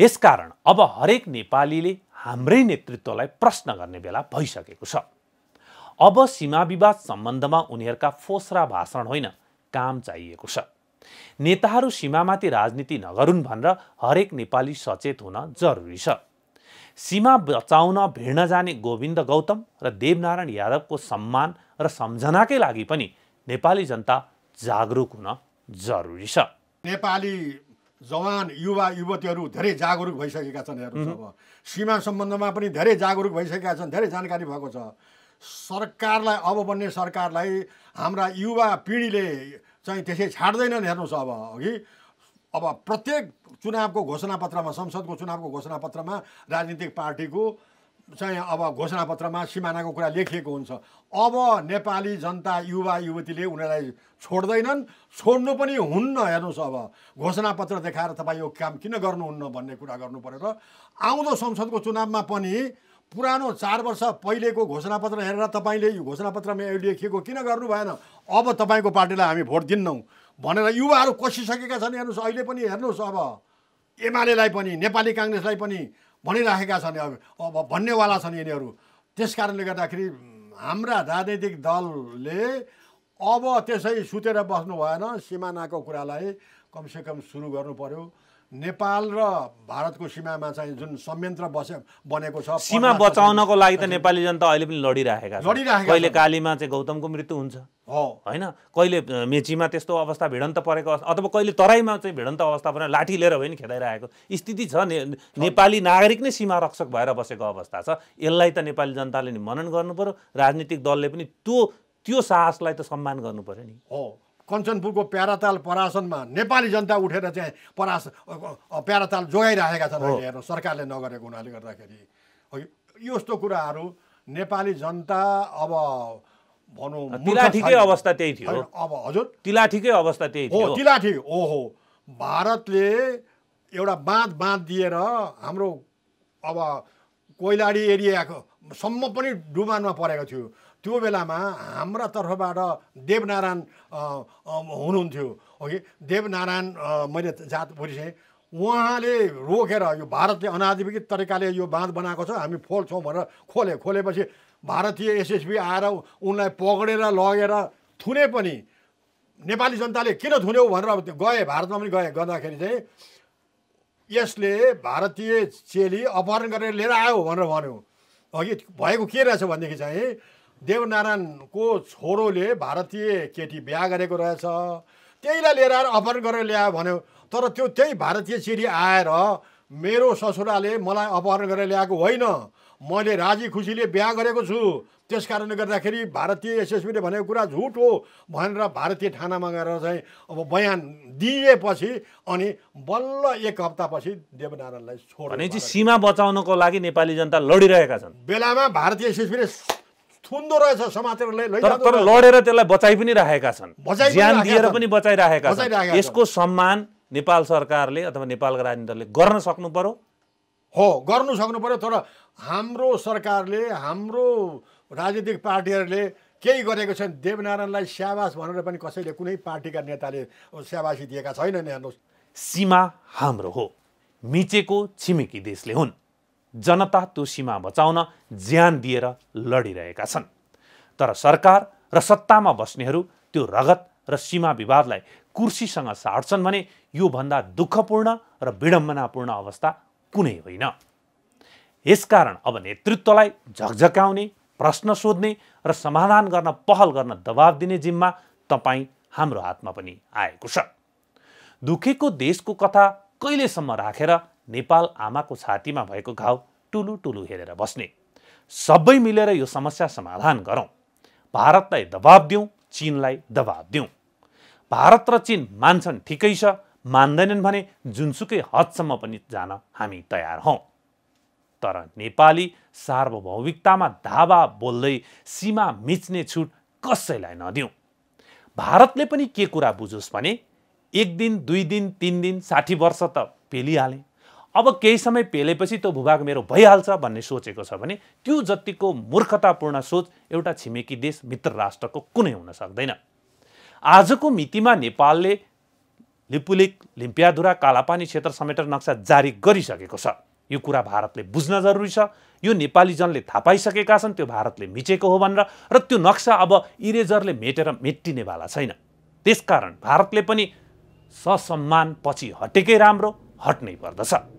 यसकारण अब हरेक नेपालीले हाम्रै नेतृत्वलाई प्रश्न गर्ने बेला भइसकेको छ अब सीमा विवाद सम्बन्धमा उनीहरूका फोस्रा भाषण होइन काम चाहिएको छ नेताहरू सीमामाथि राजनीति नगरून् भनेर हरेक नेपाली सचेत हुन जरुरी छ सीमा बचाउन भिड्न जाने गोविन्द गौतम र देवनारायण यादवको सम्मान र सम्झनाकै लागि पनि नेपाली जनता जागरुक हुन जरुरी छ नेपाली जवान युवा युवतीहरू धेरै जागरुक भइसकेका छन् हेर्नुहोस् अब सीमा सम्बन्धमा पनि धेरै जागरुक भइसकेका छन् धेरै जानकारी भएको छ सरकारलाई अब बन्ने सरकारलाई हाम्रा युवा पिँढीले चाहिँ त्यसै छाड्दैनन् हेर्नुहोस् अब अघि अब प्रत्येक चुनावको घोषणापत्रमा संसदको चुनावको घोषणापत्रमा राजनीतिक पार्टीको चाहिँ अब घोषणापत्रमा सिमानाको कुरा लेखिएको हुन्छ अब नेपाली जनता युवा युवतीले उनीहरूलाई छोड्दैनन् छोड्नु पनि हुन्न हेर्नुहोस् अब घोषणापत्र देखाएर तपाईँ यो काम किन गर्नुहुन्न भन्ने कुरा गर्नु पऱ्यो र आउँदो संसदको चुनावमा पनि पुरानो चार वर्ष पहिलेको घोषणापत्र हेरेर तपाईँले यो घोषणापत्रमा यो लेखिएको किन गर्नु भएन अब तपाईँको पार्टीलाई हामी भोट दिन्नौँ भनेर युवाहरू कसिसकेका छन् हेर्नुहोस् अहिले पनि हेर्नुहोस् अब एमालेलाई पनि नेपाली काङ्ग्रेसलाई पनि भनिराखेका छन् अब भन्नेवाला छन् यिनीहरू त्यस कारणले गर्दाखेरि हाम्रा राजनैतिक दलले अब त्यसै सुतेर बस्नु भएन सिमानाको कुरालाई कमसेकम सुरु गर्नु पऱ्यो नेपाल र भारतको सीमामा चाहिँ जुन संयन्त्र बसे बनेको छ सीमा बचाउनको लागि त नेपाली जनता अहिले पनि लडिरहेका छन् कहिले कालीमा चाहिँ गौतमको मृत्यु हुन्छ हो होइन कहिले मेचीमा त्यस्तो अवस्था भिडन्त परेको अथवा कहिले तराईमा चाहिँ भिडन्त अवस्था परेर लाठी लिएर पनि खेदाइरहेको स्थिति छ ने नेपाली नागरिक नै सीमा रक्षक भएर बसेको अवस्था छ यसलाई त नेपाली जनताले नि मनन गर्नु राजनीतिक दलले पनि त्यो त्यो साहसलाई त सम्मान गर्नु पऱ्यो नि हो कञ्चनपुरको प्याराताल परासनमा नेपाली जनता उठेर चाहिँ परास प्याराताल जोगाइराखेका छन् अहिले हेर्नु सरकारले नगरेको हुनाले गर्दाखेरि यस्तो कुराहरू नेपाली जनता अब भनौँ तिलाठीकै अवस्था त्यही थियो अब हजुर तिलाठीकै अवस्था त्यही थियो तिलाठी ओहो भारतले एउटा बाँध बाँध दिएर हाम्रो अब कोइलाडी एरियाको सम्म पनि डुबानमा परेको थियो त्यो बेलामा हाम्रा तर्फबाट देवनारायण हुनुहुन्थ्यो ओके देवनारायण मैले जात बुझेँ उहाँले रोकेर यो भारतले अनाधिकृत तरिकाले यो बाँध बनाएको छ हामी फोल्छौँ भनेर खोले खोलेपछि भारतीय एसएसबी आएर उनलाई पक्रेर लगेर थुने पनि नेपाली जनताले किन थुन्यौ भनेर अब गए भारतमा पनि गए गर्दाखेरि चाहिँ यसले भारतीय चेली अपहरण गरेर लिएर आयो भनेर भन्यो अघि भएको के रहेछ भनेदेखि चाहिँ देवनारायणको छोरोले भारतीय केटी बिहा गरेको रहेछ त्यहीलाई लिएर आएर अपहरण गरेर ल्यायो भन्यो तर त्यो त्यही भारतीय चेली आएर मेरो ससुराले मलाई अपहरण गरेर ल्याएको होइन मैले राजी खुसीले बिहा गरेको छु त्यस कारणले गर्दाखेरि भारतीय एसएसबीले भनेको कुरा झुट हो भनेर भारतीय थानामा गएर चाहिँ अब बयान दिएपछि अनि बल्ल एक हप्तापछि देवनारायणलाई छोड चाहिँ सीमा बचाउनको लागि नेपाली जनता लडिरहेका छन् बेलामा भारतीय एसएसबीले थुन्दो रहेछ समातेर लडेर त्यसलाई बचाइ पनि राखेका छन् ज्यान दिएर पनि बचाइराखेका छन् यसको सम्मान नेपाल सरकारले अथवा नेपालको राजनीतिले गर्न सक्नु पर्यो हो गर्नु सक्नु पर्यो तर हाम्रो सरकारले हाम्रो राजनीतिक पार्टीहरूले केही गरेको छैन देवनारायणलाई स्याबास भनेर पनि कसैले कुनै पार्टीका नेताले स्याबासी दिएका छैनन् हेर्नुहोस् सीमा हाम्रो हो मिचेको छिमेकी देशले हुन् जनता त्यो सीमा बचाउन ज्यान दिएर लडिरहेका छन् तर सरकार र सत्तामा बस्नेहरू त्यो रगत र सीमा विवादलाई कुर्सीसँग साट्छन् भने योभन्दा दुःखपूर्ण र विडम्बनापूर्ण अवस्था कुनै होइन यसकारण अब नेतृत्वलाई झकझकाउने प्रश्न सोध्ने र समाधान गर्न पहल गर्न दबाब दिने जिम्मा तपाईँ हाम्रो हातमा पनि आएको छ दुखेको देशको कथा कहिलेसम्म राखेर रा नेपाल आमाको छातीमा भएको घाउ टुलु टुलु हेरेर बस्ने सबै मिलेर यो समस्या समाधान गरौँ भारतलाई दबाब दिउँ चिनलाई दबाब दिउँ भारत र चिन मान्छन् ठिकै छ मान्दैनन् भने जुनसुकै हदसम्म पनि जान हामी तयार हौँ तर नेपाली सार्वभौमिकतामा धावा बोल्दै सीमा मिच्ने छुट कसैलाई नदिउँ भारतले पनि के कुरा बुझोस् भने एक दिन दुई दिन तिन दिन साठी वर्ष त पेलिहालेँ अब केही समय पेलेपछि त्यो भूभाग मेरो भइहाल्छ भन्ने सोचेको छ भने त्यो जतिको मूर्खतापूर्ण सोच एउटा छिमेकी देश मित्र राष्ट्रको कुनै हुन सक्दैन आजको मितिमा नेपालले लिपुलिक लिम्पियाधुरा कालापानी क्षेत्र समेटेर नक्सा जारी गरिसकेको छ यो कुरा भारतले बुझ्न जरुरी छ यो नेपाली जनले थाहा पाइसकेका छन् त्यो भारतले मिचेको हो भनेर र त्यो नक्सा अब इरेजरले मेटेर मेटिनेवाला छैन त्यसकारण भारतले पनि ससम्मान पछि हटेकै राम्रो हट्नै पर्दछ